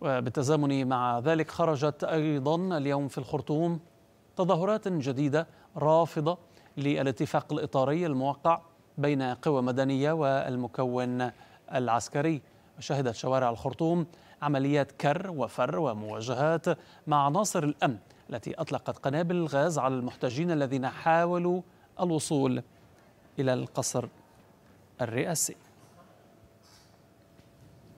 وبالتزامن مع ذلك خرجت أيضا اليوم في الخرطوم تظاهرات جديدة رافضة للاتفاق الإطاري الموقع بين قوى مدنية والمكون العسكري شهدت شوارع الخرطوم عمليات كر وفر ومواجهات مع عناصر الأمن التي أطلقت قنابل الغاز على المحتجين الذين حاولوا الوصول إلى القصر الرئاسي